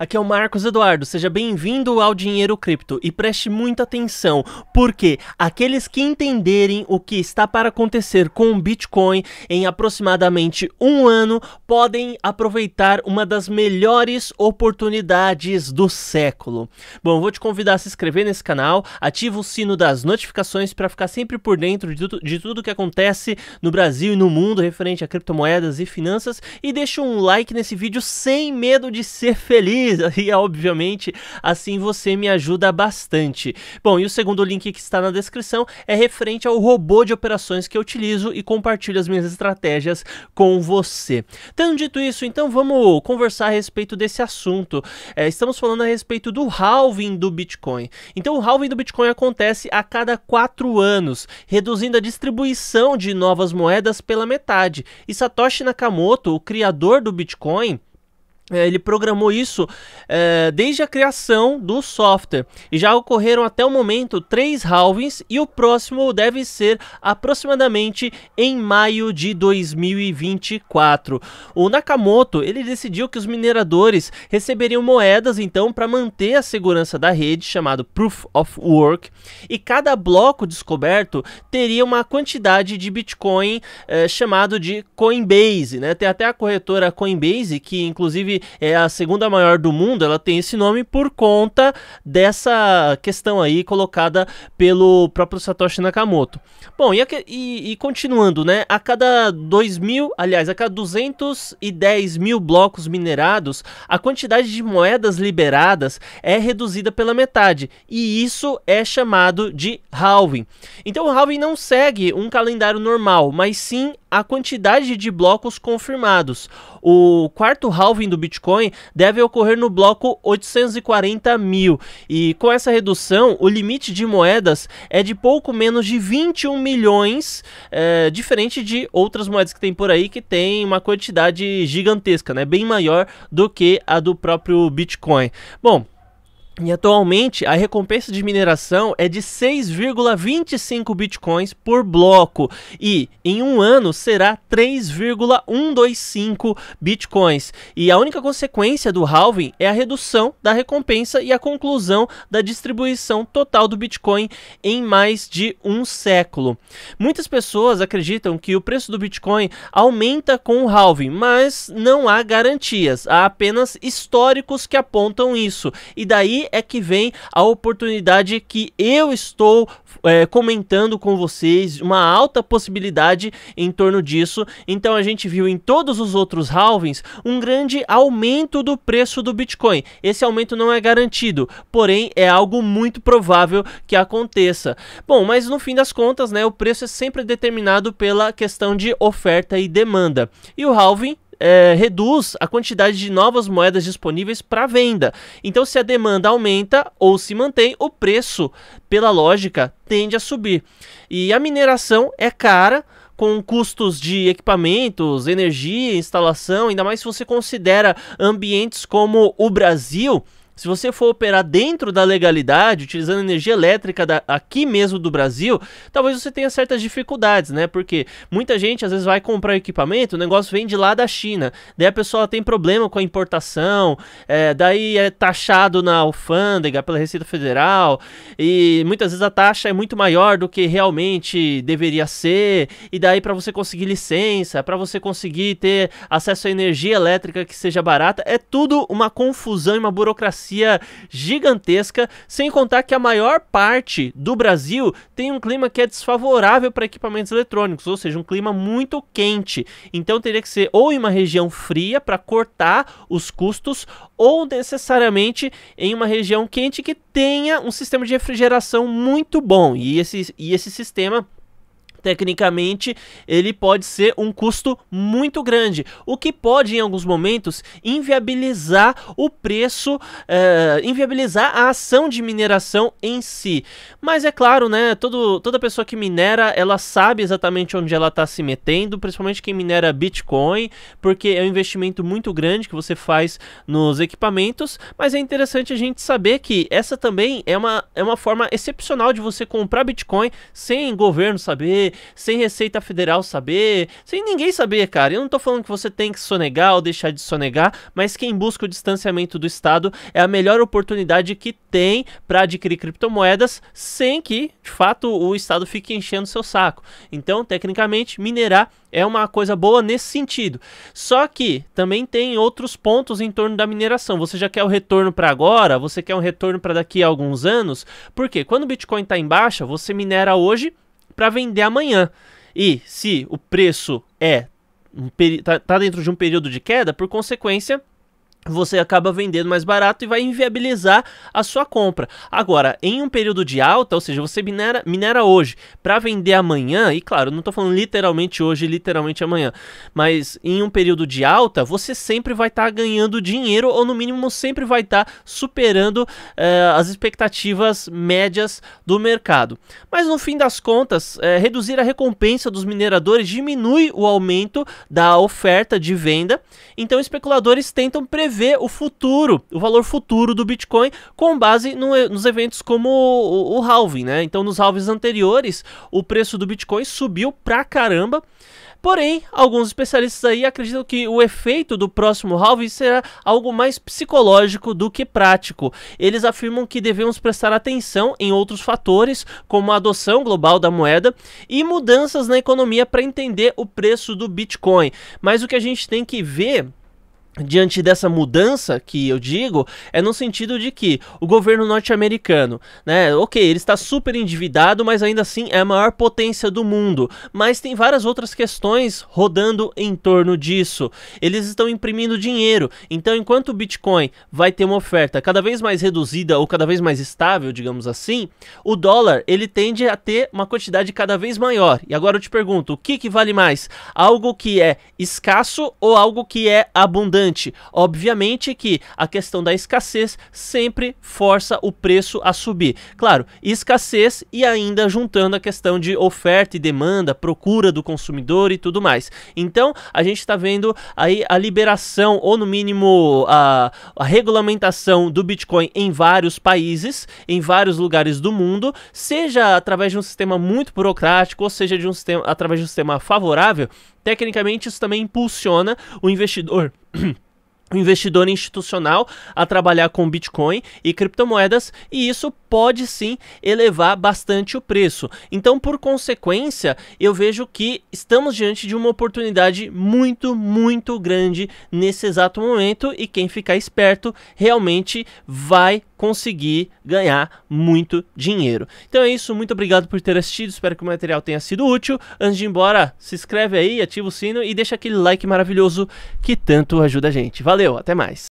Aqui é o Marcos Eduardo, seja bem-vindo ao Dinheiro Cripto e preste muita atenção, porque aqueles que entenderem o que está para acontecer com o Bitcoin em aproximadamente um ano podem aproveitar uma das melhores oportunidades do século. Bom, vou te convidar a se inscrever nesse canal, ativa o sino das notificações para ficar sempre por dentro de, tu de tudo que acontece no Brasil e no mundo referente a criptomoedas e finanças e deixa um like nesse vídeo sem medo de ser feliz. e, obviamente, assim você me ajuda bastante. Bom, e o segundo link que está na descrição é referente ao robô de operações que eu utilizo e compartilho as minhas estratégias com você. Tendo dito isso, então vamos conversar a respeito desse assunto. É, estamos falando a respeito do halving do Bitcoin. Então, o halving do Bitcoin acontece a cada quatro anos, reduzindo a distribuição de novas moedas pela metade. E Satoshi Nakamoto, o criador do Bitcoin, é, ele programou isso é, desde a criação do software e já ocorreram até o momento três halvings e o próximo deve ser aproximadamente em maio de 2024. O Nakamoto ele decidiu que os mineradores receberiam moedas então para manter a segurança da rede chamado Proof of Work e cada bloco descoberto teria uma quantidade de Bitcoin é, chamado de Coinbase, né? Tem até a corretora Coinbase que inclusive que é a segunda maior do mundo, ela tem esse nome por conta dessa questão aí colocada pelo próprio Satoshi Nakamoto. Bom, e, e, e continuando, né? A cada 2 mil, aliás, a cada 210 mil blocos minerados, a quantidade de moedas liberadas é reduzida pela metade, e isso é chamado de halving. Então o halving não segue um calendário normal, mas sim a quantidade de blocos confirmados. O quarto halving do Bitcoin deve ocorrer no bloco 840 mil, e com essa redução, o limite de moedas é de pouco menos de 21 milhões, é, diferente de outras moedas que tem por aí que tem uma quantidade gigantesca, né, bem maior do que a do próprio Bitcoin. Bom, e atualmente a recompensa de mineração é de 6,25 bitcoins por bloco e em um ano será 3,125 bitcoins. E a única consequência do halving é a redução da recompensa e a conclusão da distribuição total do bitcoin em mais de um século. Muitas pessoas acreditam que o preço do bitcoin aumenta com o halving, mas não há garantias, há apenas históricos que apontam isso. E daí é que vem a oportunidade que eu estou é, comentando com vocês, uma alta possibilidade em torno disso. Então a gente viu em todos os outros halvings um grande aumento do preço do Bitcoin. Esse aumento não é garantido, porém é algo muito provável que aconteça. Bom, mas no fim das contas, né, o preço é sempre determinado pela questão de oferta e demanda. E o halving é, reduz a quantidade de novas moedas disponíveis para venda. Então, se a demanda aumenta ou se mantém, o preço, pela lógica, tende a subir. E a mineração é cara, com custos de equipamentos, energia, instalação, ainda mais se você considera ambientes como o Brasil, se você for operar dentro da legalidade, utilizando energia elétrica da, aqui mesmo do Brasil, talvez você tenha certas dificuldades, né? Porque muita gente às vezes vai comprar equipamento, o negócio vem de lá da China. Daí a pessoa tem problema com a importação, é, daí é taxado na alfândega pela Receita Federal, e muitas vezes a taxa é muito maior do que realmente deveria ser, e daí para você conseguir licença, para você conseguir ter acesso a energia elétrica que seja barata, é tudo uma confusão e uma burocracia burocracia gigantesca, sem contar que a maior parte do Brasil tem um clima que é desfavorável para equipamentos eletrônicos, ou seja, um clima muito quente. Então teria que ser ou em uma região fria para cortar os custos, ou necessariamente em uma região quente que tenha um sistema de refrigeração muito bom. E esse, e esse sistema tecnicamente ele pode ser um custo muito grande, o que pode em alguns momentos inviabilizar o preço, eh, inviabilizar a ação de mineração em si. Mas é claro, né, todo, toda pessoa que minera, ela sabe exatamente onde ela está se metendo, principalmente quem minera Bitcoin, porque é um investimento muito grande que você faz nos equipamentos, mas é interessante a gente saber que essa também é uma, é uma forma excepcional de você comprar Bitcoin sem governo saber, sem Receita Federal saber, sem ninguém saber, cara. Eu não tô falando que você tem que sonegar ou deixar de sonegar, mas quem busca o distanciamento do Estado é a melhor oportunidade que tem para adquirir criptomoedas sem que, de fato, o Estado fique enchendo seu saco. Então, tecnicamente, minerar é uma coisa boa nesse sentido. Só que também tem outros pontos em torno da mineração. Você já quer o retorno para agora? Você quer um retorno para daqui a alguns anos? Porque quando o Bitcoin está em baixa, você minera hoje para vender amanhã. E se o preço é um, tá, tá dentro de um período de queda, por consequência, você acaba vendendo mais barato e vai inviabilizar a sua compra. Agora, em um período de alta, ou seja, você minera, minera hoje para vender amanhã, e claro, não estou falando literalmente hoje, literalmente amanhã, mas em um período de alta, você sempre vai estar tá ganhando dinheiro ou no mínimo sempre vai estar tá superando eh, as expectativas médias do mercado. Mas no fim das contas, eh, reduzir a recompensa dos mineradores diminui o aumento da oferta de venda, então especuladores tentam prever prever o futuro, o valor futuro do Bitcoin com base no, nos eventos como o, o, halving, né? Então, nos halvings anteriores, o preço do Bitcoin subiu pra caramba. Porém, alguns especialistas aí acreditam que o efeito do próximo halving será algo mais psicológico do que prático. Eles afirmam que devemos prestar atenção em outros fatores, como a adoção global da moeda e mudanças na economia para entender o preço do Bitcoin. Mas o que a gente tem que ver diante dessa mudança que eu digo é no sentido de que o governo norte-americano, né, ok, ele está super endividado, mas ainda assim é a maior potência do mundo, mas tem várias outras questões rodando em torno disso. Eles estão imprimindo dinheiro, então enquanto o Bitcoin vai ter uma oferta cada vez mais reduzida ou cada vez mais estável, digamos assim, o dólar ele tende a ter uma quantidade cada vez maior. E agora eu te pergunto, o que, que vale mais? Algo que é escasso ou algo que é abundante? importante. Obviamente que a questão da escassez sempre força o preço a subir. Claro, escassez e ainda juntando a questão de oferta e demanda, procura do consumidor e tudo mais. Então, a gente está vendo aí a liberação, ou no mínimo a, a regulamentação do Bitcoin em vários países, em vários lugares do mundo, seja através de um sistema muito burocrático, ou seja, de um sistema, através de um sistema favorável, Tecnicamente, isso também impulsiona o investidor. o investidor institucional a trabalhar com Bitcoin e criptomoedas, e isso pode sim elevar bastante o preço. Então, por consequência, eu vejo que estamos diante de uma oportunidade muito, muito grande nesse exato momento, e quem ficar esperto realmente vai conseguir ganhar muito dinheiro. Então é isso, muito obrigado por ter assistido, espero que o material tenha sido útil. Antes de ir embora, se inscreve aí, ativa o sino e deixa aquele like maravilhoso que tanto ajuda a gente. Valeu, até mais!